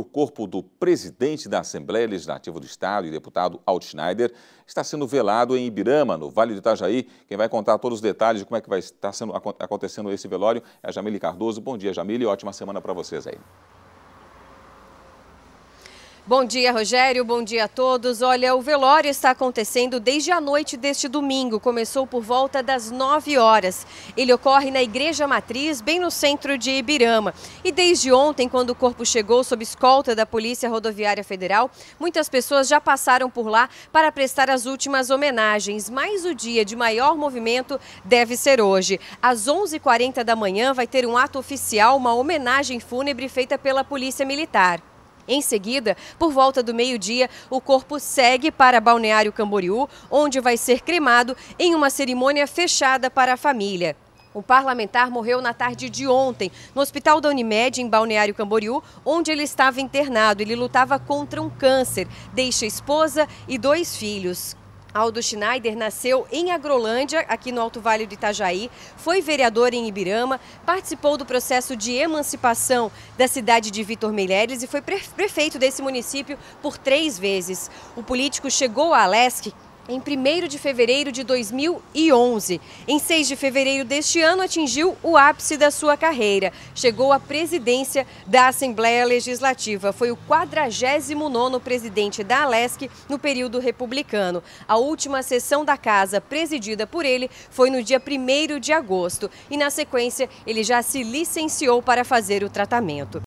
o corpo do presidente da Assembleia Legislativa do Estado e deputado Alt Schneider está sendo velado em Ibirama, no Vale do Itajaí. Quem vai contar todos os detalhes de como é que vai estar sendo, acontecendo esse velório é a Jamile Cardoso. Bom dia, Jamile, ótima semana para vocês aí. Bom dia, Rogério. Bom dia a todos. Olha, o velório está acontecendo desde a noite deste domingo. Começou por volta das 9 horas. Ele ocorre na Igreja Matriz, bem no centro de Ibirama. E desde ontem, quando o corpo chegou sob escolta da Polícia Rodoviária Federal, muitas pessoas já passaram por lá para prestar as últimas homenagens. Mas o dia de maior movimento deve ser hoje. Às 11h40 da manhã vai ter um ato oficial, uma homenagem fúnebre feita pela Polícia Militar. Em seguida, por volta do meio-dia, o corpo segue para Balneário Camboriú, onde vai ser cremado em uma cerimônia fechada para a família. O parlamentar morreu na tarde de ontem, no hospital da Unimed, em Balneário Camboriú, onde ele estava internado. Ele lutava contra um câncer, deixa esposa e dois filhos. Aldo Schneider nasceu em Agrolândia, aqui no Alto Vale do Itajaí, foi vereador em Ibirama, participou do processo de emancipação da cidade de Vitor Meireles e foi prefeito desse município por três vezes. O político chegou a Alesc em 1 de fevereiro de 2011. Em 6 de fevereiro deste ano, atingiu o ápice da sua carreira. Chegou à presidência da Assembleia Legislativa. Foi o 49 presidente da Alesc no período republicano. A última sessão da casa presidida por ele foi no dia 1 de agosto. E na sequência, ele já se licenciou para fazer o tratamento.